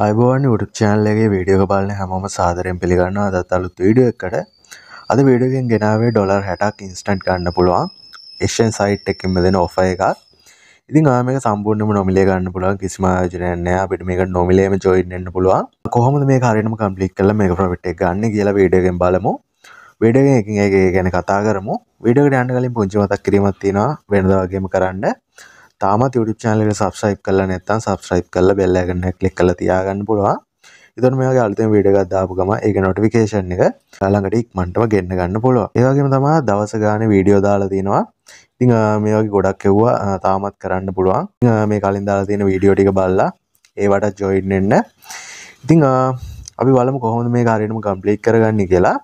අයිබෝන් YouTube චැනල්ලගේ video බලන හැමෝම සාදරයෙන් පිළිගන්නවා අදත් අලුත් වීඩියෝ එකට. අද වීඩියෝ එකෙන් ගෙනාවේ ඩොලර් 60ක් ඉන්ස්ටන්ට් ගන්න පුළුවන්. exchange site එකකින් දෙන offer එකක්. ඉතින් ආ මේක සම්පූර්ණයෙන්ම නොමිලේ ගන්න පුළුවන් කිසිම ආයෝජනයක් නැහැ. අපිට මේක නොමිලේම join වෙන්න පුළුවන්. කොහොමද මේක හරියටම complete කරලා මේක profit එක ගන්න කියලා වීඩියෝ එකෙන් බලමු. වීඩියෝ එකෙන් ඒක ගැන කතා කරමු. වීඩියෝ එකට යන්න කලින් පුංචි මතක් කිරීමක් තියෙනවා වෙනදා වගේම කරන්න. තාමත් YouTube channel එක subscribe කරලා නැත්නම් subscribe කරලා bell icon එක click කරලා තියාගන්න පුළුවන්. එතකොට මේ වගේ අලුතෙන් වීඩියෝ එකක් දාපු ගමන් ඒකේ notification එක ළඟට ඉක්මනටම ගෙන්න ගන්න පුළුවන්. ඒ වගේම තමයි දවස ගානේ වීඩියෝ දාලා තිනවා. ඉතින් මේ වගේ ගොඩක් එව්වා තාමත් කරන්න පුළුවන්. මේ කලින් දාලා තියෙන වීඩියෝ ටික බලලා ඒවට join වෙන්න. ඉතින් අපි බලමු කොහොමද මේ කාර්යයම කම්ප්ලීට් කරගන්නේ කියලා.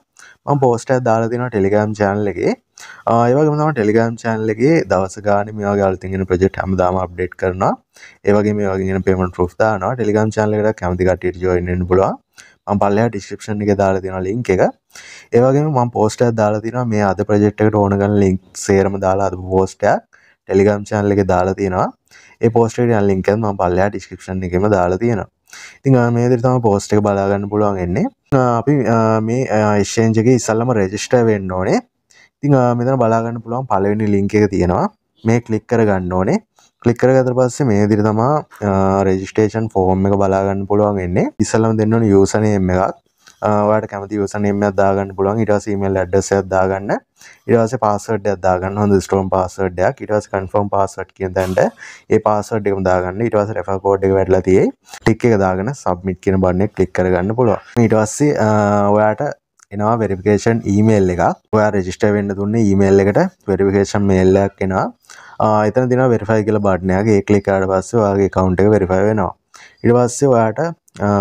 මම post එකක් දාලා තිනවා Telegram channel එකේ. ඒවගේම තම ටෙලිගම් චෑනල එකේ දවස ගාන මේ වගේ අලුතින් එන ප්‍රොජෙක්ට් හැමදාම අප්ඩේට් කරනවා ඒ වගේ මේ වගේ එන පේමන්ට් ප්‍රූෆ් දානවා ටෙලිගම් චෑනල් එකට කැමති කට්ටියට ජොයින් වෙන්න පුළුවන් මම පල්ලෙහා ඩිස්ක්‍රිප්ෂන් එකේ දාලා තියෙනවා ලින්ක් එක. ඒ වගේම මම පෝස්ට් එකක් දාලා තියෙනවා මේ අද ප්‍රොජෙක්ට් එකට ඕන ගන්න ලින්ක් සේරම දාලා අද පෝස්ට් එකක් Telegram channel එකේ දාලා තියෙනවා. ඒ පෝස්ට් එකේ යන ලින්ක් එක මම පල්ලෙහා ඩිස්ක්‍රිප්ෂන් එකේම දාලා තියෙනවා. ඉතින් මේ විදිහට තමයි පෝස්ට් එක බලා ගන්න පුළුවන් වෙන්නේ. අපි මේ exchange එකේ ඉස්සල්ලාම register වෙන්න ඕනේ. ඉතිං මෙතන බලාගන්න පුළුවන් පලවෙනි ලිංක එක තියෙනවා මේ කලික් කර ගන්න ඕනේ කලිකර ගතර පස්සේ මේ දිරි තමා රෙජිස්ටේෂන් ෆෝර්ම් එක බලාගන්න පුළුවන් එන්නේ ඉස්සලම දෙන්නවන යෝසනයම එකක් වාට කැමති යෝසනයම අදාගන්න පුළුවන් ඉටස මල් අඩස අදාගන්න ඉටස පස්සට අදාගන්න හොඳ ස්ටෝම් පස්සඩ්ඩයක් ඉටස් කන්ෆර්ම් පස්සට් කිය තැන්ට ඒ පස්සට් එකම දාගන්න ඉටස රැ කෝඩ් එක වැඩලා තියේ ටික් එක දාගන්න සබ්මිට් කියන බන්නේ කලික් කරගන්න පුළුවන් ඉටවස්සේ ඔයාට එනවා වෙරිෆිකේෂන් ඊමේල් එක ඔයා රෙජිස්ටර් වෙන්න දුන්නේ ඊමේල් එකට වෙරිෆිකේෂන් මේල් එකක් එනවා එතන දෙනවා වෙරිෆයි කියලා බටන් එකක් ඒක ක්ලික් කරාට පස්සේ ඔයාගේ account එක වෙරිෆයි වෙනවා ඊට පස්සේ ඔයාට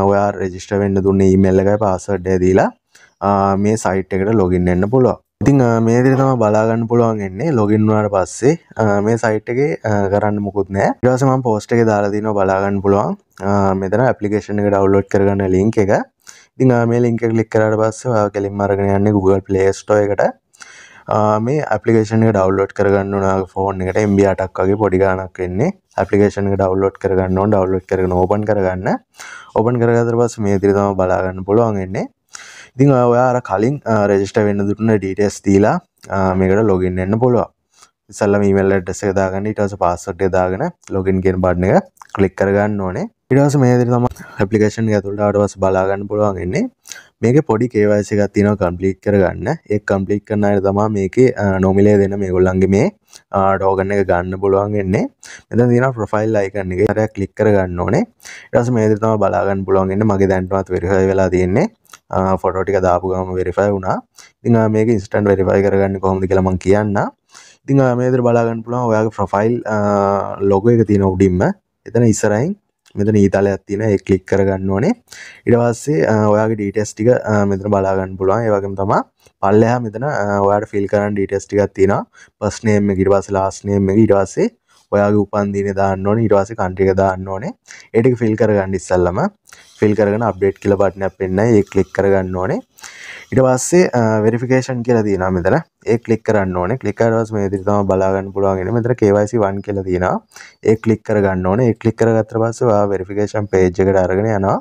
ඔයා රෙජිස්ටර් වෙන්න දුන්නේ ඊමේල් එකයි පාස්වර්ඩ් එක දීලා මේ සයිට් එකට login වෙන්න පුළුවන් ඉතිං මේ දිරි තම බලාගන්න පුළුවන් එන්නේ ලොගින් වුණට පස්සේ මේ සයිට් එකේ කරන්න මුකුත් නෑ ඊට පස්සේ මම පෝස්ට් එකේ දාලා දිනවා බලාගන්න පුළුවන් මෙතන ඇප්ලිකේෂන් එක ඩවුන්ලෝඩ් කරගන්න ලින්ක් එක ඉතින් මේ ලින්ක ක්ලික් කරාට පස්සේ ඔයා කෙලින්ම අරගෙන යන්නේ Google Play Store එකට මේ ඇපලිකේෂන් එක ඩවුන්ලෝඩ් කරගන්න ඕන ඔයාගේ ෆෝන් එකට MB 8ක් වගේ පොඩි ගාණක් වෙන්නේ ඇපලිකේෂන් එක ඩවුන්ලෝඩ් කරගන්න ඕන ඩවුන්ලෝඩ් කරගෙන ඕපන් කරගන්න ඕපන් කරගත්තට පස්සේ මේ විදිහට තමයි බලා ගන්න පුළුවන් වෙන්නේ ඉතින් ඔයා අර කලින් රෙජිස්ටර් වෙන්න දුන්න ඩීටේල්ස් දීලා මේකට ලොගින් වෙන්න පුළුවන් ඉස්සල්ලම ඊමේල් ඇඩ්‍රස් එක දාගන්න ඊට පස්සේ පාස්වර්ඩ් එක දාගෙන ලොගින් කියන බටන් එක ක්ලික් කරගන්න ඕනේ ඉටස මේදරි තම ඇපලිකේෂන් ඇතුළට අඩවස් බලාගන්න පුළුවන්න්නේ මේක පොඩි කේවයිසි එකක් තින කම්පලික් කරගන්න ඒ කම්පලික් කරන අයට තමා මේක නොමිලේ දෙන මේ ගොල්ලන්ගේ මේ ඩෝගන්න එක ගන්න පුළුවන්ගන්නේ මෙත දින ප්‍රොෆයිල් අයිකන්න එක රැ කලික් කරගන්න ඕනේ ඉටස මේදරි තම බලාගන්න පුළුවන්ගන්න මගේ දැන්ටමත් වෙරිහය වෙලා තියෙන්නේ ෆොටෝටික දාපු ගම වෙරිෆයි වුණා ඉතිං මේක ඉස්ටන් වෙරිෆයි කරගන්න කොහොමද කියලමන් කියන්න ඉතිං මේදර බලාගන්න පුළුවන් ඔයාගේ ප්‍රොෆයිල් ලොග එක තියෙන උඩින්ම එතන ඉස්සරයින් මෙතන ඊතලයක් තියෙන ඒ ක්ලික් කරගන්න ඕනේ ඊට පස්සේ ඔයාගේ ඩීටේල්ස් ටික මෙතන බලා ගන්න පුළුවන් ඒ වගේම තමයි පල්ලෙහා මෙතන ඔයාට ෆිල් කරන්න ඩීටේල්ස් ටිකක් තියෙනවා ෆස්ට් නේම් එක ඊට පස්සේ ලාස්ට් නේම් එක ඊට පස්සේ ඔයාගේ උපන්දිනේ දාන්න ඕනේ ඊට පස්සේ කන්ට්‍රි එක දාන්න ඕනේ ඒ ටික ෆිල් කරගන්න ඉස්සල්ලාම ෆිල් කරගෙන අප්ඩේට් කියලා බටන් එකක් පෙන්නයි ඒක ක්ලික් කරගන්න ඕනේ ඉට පස්සේ වෙරිෆිකේෂන් කියලා තියෙන මෙතන ඒ කලික් කරන්න ඕන කලිකරස් මේ දිරිතම බලාගන්න පුළුවන්ගෙන මෙතර කේවයිසි වන් කියලා තියෙන ඒ කලික් කර ගන්න ඕන ඒ කලික් කරගත්තර පස්සේ වෙරිෆිකේෂන් පේජ්කට අරගෙන යනවා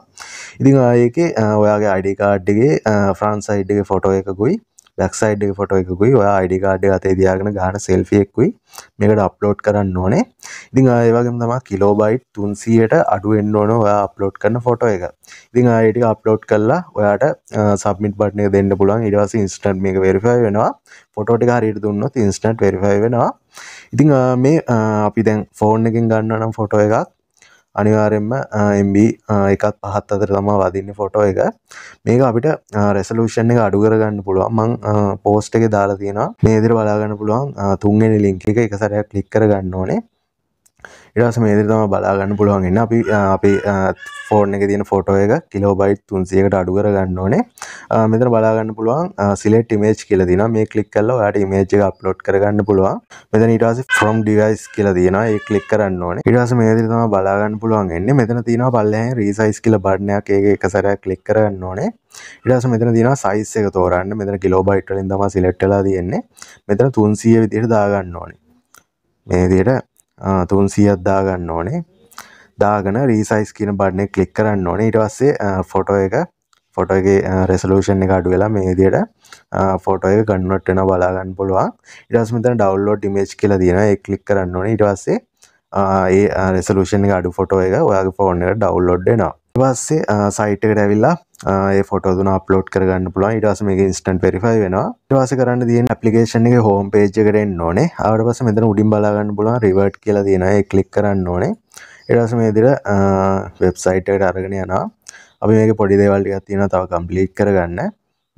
ඉතින් ආයක ඔයාගේ අඩිකාඩ්ඩගේ ෆ්‍රන්ස් අයිඩ්ගේ ෆොටෝ එකකුයි බැක්සයිඩ් එක ෆොටෝ එකකුයි ඔය අයිඩි කාඩ් එක අතේ තියාගෙන ගන්න සෙල්ෆි එකකුයි මේකට අප්ලෝඩ් කරන්න ඕනේ. ඉතින් ඒ වගේම තමයි කිලෝබයිට් 300ට අඩු වෙන්න ඕන ඔයා අප්ලෝඩ් කරන ෆොටෝ එක. ඉතින් ආයෙ ටික අප්ලෝඩ් කරලා ඔයාට සබ්මිට් බටන් එක දෙන්න පුළුවන්. ඊට පස්සේ ඉන්ස්ටන්ට් මේක වෙරිෆයි වෙනවා. ෆොටෝ ටික හරියට දුන්නොත් ඉන්ස්ටන්ට් වෙරිෆයි වෙනවා. ඉතින් මේ අපි දැන් ෆෝන් එකෙන් ගන්න නම් ෆොටෝ එකක් අනිවාරෙන්ම එම්බ එකත් පහත් අතර තමා වදින්න ෆොටෝ එක මේක අපිට රැසලූෂන් එක අඩු කරගන්න පුළුවන් මං පෝස්ට් එක දාලා තියෙනවා මේදිර බලාගන්න පුළුවන් තුන්ගෙන ලිංක එක එකසරයක් ලික් කරගන්න ඕනේ ඉටස මේදර තම බලාගන්න පුළුවන්ගන්න අපි අපි ෆෝර්න එක තියෙන ෆොටෝ එක කිලෝබයිට් තුන්සියකට අඩු කර ගන්න ඕනේ මෙතර බලාගන්න පුළුවන් සිලෙට් ඉමේජ් කියල දින මේ කලික් කල්ල යාට ඉමේජ් එක අප්ලෝඩ් කරගන්න පුළුවන් මෙතන ඉටස ෆ්‍රම් ඩිවයිස් කියල තියෙන ඒ කලික් කරන්න ඕනේ ඉටස මේදර තම බලාගන්න පුළුවන්ගන්න මෙතන තියෙන පල්ලහ රීසයිස් කියල බඩ්නයක් ඒ එක සරයක් කලික් කරන්න ඕනේ ඉටස මෙතන දින සයිස් එක තෝරන්න මෙතන කිලෝබයිට්ලින් තම සිලෙට්ටලා තියෙන්නේ මෙතන තුන්සිය විදියට දාගන්න ඕනේ මේ දියට තුන් සියත් දාගන්න ඕනේ දාගන රීසයිස් කියන බඩ්නෙ කලික් කරන්න ඕනේ ඉට පස්සේ ෆොටෝ එක ෆොටගේ රෙසලූෂන් එක අඩු වෙලා මේ දියට ෆොටෝ එක ගන්නවට වෙන බලාගන්න පුළුවන් ඉටස් මෙතන ඩවල්ලෝඩ් ඉමේජ් කියලා තියෙන ඒ ක්ලික් කරන්න ඕනේ ඊට පස්සේ ඒ රෙසලූෂන් එක අඩු ෆොටෝ එක ඔයාගේ ෆෝන් එකට ඩවුන්ලෝඩ් වෙනවා ඊට පස්සේ සයිට් එකට ඇවිල්ලා ඒ ෆොටෝදුන අප්ලෝඩ් කරගන්න පුළුවන් ඉටවාස මේ ඉස්ටන්ට පෙරිෆයි වෙනවා වාස කරන්න තියෙන අපපලිකේෂන් එක හෝම් පේජ් කරෙන් ඕනේ අවට පස මෙතන උඩින් බලාගන්න පුළුවන් රිවර්ට් කියලා තියෙන කලික් කරන්න ඕනේ එටස මේදිර වෙබ්සයිට්ට අරගෙන යනවා අපි මේක පොඩි දේවල්ටික තියෙන තව කම්පලික් කරගන්න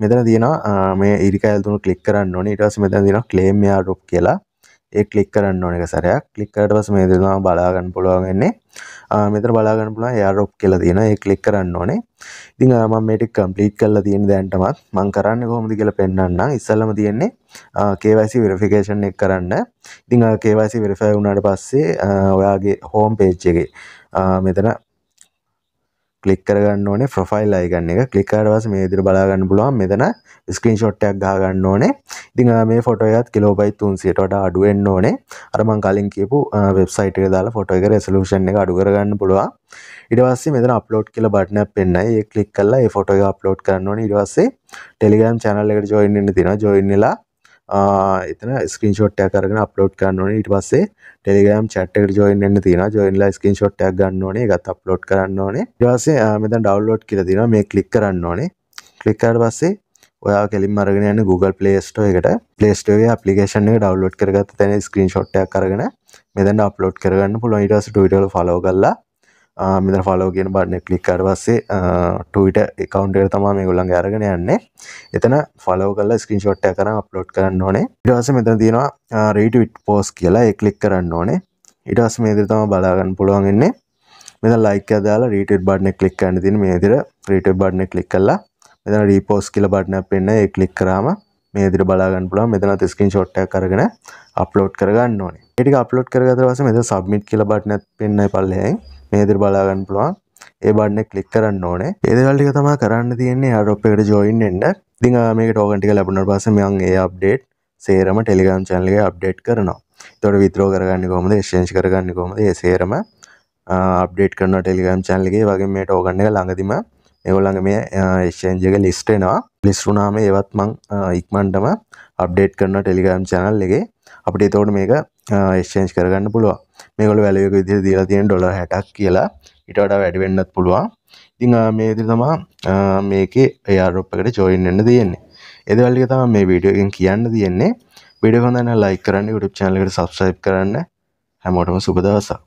මෙතන තියෙනවා මේ ඉරිකඇල්තුන කලික් කරන්න ඕනේ ඉටස මෙතන තින ක්ලේම් යාරුප් කියලා ඒ ක්ලික් කරන්න ඕන එක සැරයක් ක්ලික් කරට පස්සේ මේ දෙනවා බලා ගන්න පුළුවන් වෙන්නේ මෙතන බලා ගන්න පුළුවන් airdrop කියලා තියෙනවා ඒ ක්ලික් කරන්න ඕනේ ඉතින් මම මේ ටික කම්ප්ලීට් කරලා තියෙන දැන්ටමත් මම කරන්නේ කොහොමද කියලා පෙන්වන්නම් ඉස්සෙල්ලම තියෙන්නේ KYC verification එක කරන්න ඉතින් KYC verify වුණාට පස්සේ ඔයාගේ home page එකේ මෙතන ක්ලික් කරගන්න ඕනේ ප්‍රොෆයිල් අයිකන් එක ක්ලික් කරාට පස්සේ මේ විදිහට බලා ගන්න පුළුවන් මෙතන ස්ක්‍රීන්ෂොට් එකක් ගහ ගන්න ඕනේ. ඉතින් මේ ෆොටෝ එකත් කිලෝබයිට් 300ට වඩා අඩු වෙන්න ඕනේ. අර මම කලින් කියපු වෙබ්සයිට් එකේ දාලා ෆොටෝ එකේ රෙසලූෂන් එක අඩු කරගන්න පුළුවන්. ඊට පස්සේ මෙතන අප්ලෝඩ් කියලා බටන් එකක් පෙන්නයි. ඒක ක්ලික් කරලා ඒ ෆොටෝ එක අප්ලෝඩ් කරන්න ඕනේ. ඊට පස්සේ Telegram channel එකට join වෙන්න තියෙනවා. join වෙලා එතන ස්ක්‍රීන්ෂොට් එකක් අරගෙන අප්ලෝඩ් කරන්න ඕනේ ඊට පස්සේ Telegram chat එකට join වෙන්න තියෙනවා join වෙලා ස්ක්‍රීන්ෂොට් එකක් ගන්න ඕනේ ඒකත් අප්ලෝඩ් කරන්න ඕනේ ඊට පස්සේ මෙතන ඩවුන්ලෝඩ් කියලා තියෙනවා මේ ක්ලික් කරන්න ඕනේ ක්ලික් කරලා පස්සේ ඔයා කෙලින් අරගෙන යන්න Google Play Store එකට Play Store එකේ application එක ඩවුන්ලෝඩ් කරගත්ත තැන ස්ක්‍රීන්ෂොට් එකක් අරගෙන මෙතන අප්ලෝඩ් කරගන්න පුළුවන් ඊට පස්සේ Twitter වල follow කරලා මෙතන ෆලෝ කියන බට්න කලික් කර පස්සේ ටවිට එකකවන්ටර් තමා මේ ගොල්ලන් අරගෙන යන්නේ එතන ෆලෝ කල ස්කින්ෂොට්ට කර අප්ලෝඩ් කරන්න ඕනේ ඉටවාස මෙතන තියෙනවා රේටවිට් පෝස් කියලා එකලික් කරන්න ඕනේ ඉටස් මේදර තම බලාගන්න පුළුවන්ගන්නේ මෙත ලයික දාලා රීට බඩ්න කලික් කන්න තින මේදිර රීට බඩ්න කලික් කල්ලා මෙතන රීපෝස් කියල බඩ්න පෙන්න්න එකලික් කරාම මේදිර බලාගන්න පුළුව මෙතන තිස්කින් ෂොට්ට කරගෙන අප්ලෝඩ් කරගන්න ඕනේ එටික අප්ලෝඩ් කරගතරවස මෙත සබ්මිට් කියල බට්නැත් පෙන්න්න පල්ලෙයි මේ ඉදිරි බලා ගන්න පුළුවන් ඒ බන්න කලික් කරන්න ඕනේ ඒදවල්ටික තමා කරන්න තියන්නේ අරොප්පකට ජොයින් එන්න දිං මේක ටෝගටික ලැබුණ පස මෙයන් ඒ අප්ඩේට් සේරම ටෙලිගම් චැනලගේ අප්ඩේට් කරනවා තොට විතරෝ කරගන්න කොමද ේෂ් කරගන්න කොමද ඒ සේරම අප්ඩේට් කරන ටෙලිගම් චැනලගේ වගේ මේට ඕගන්න එක ළඟදිම ඒගොල්ලඟ මේ ේෂන්ජක ලිස්ටේනවා ලිස්ටුනාම ඒවත් මං ඉක්මන්ටම අප්ඩේට් කරන ටෙලිගම් චැනල් එකගේ අපිට තෝට මේක එක්ෂේන්ච් කරගන්න පුළුවන් මේකොල වැලයක විදි දීලා තියෙන ඩොල හැටක් කියලා ඉටට වැඩිවෙන්නත් පුළුවන් ඉතිං මේදි තමා මේක එයාරොප්පකට චෝයින් එන්න තියෙන්නේ එදවල්ලි තම මේ වීඩියෝගෙන් කියන්න තියෙන්නේ විඩ හොඳන්න ලයි කරන්න යුටප් චාලකට සබස්්‍රයිප් කරන්න හැමෝටම සුබදවසා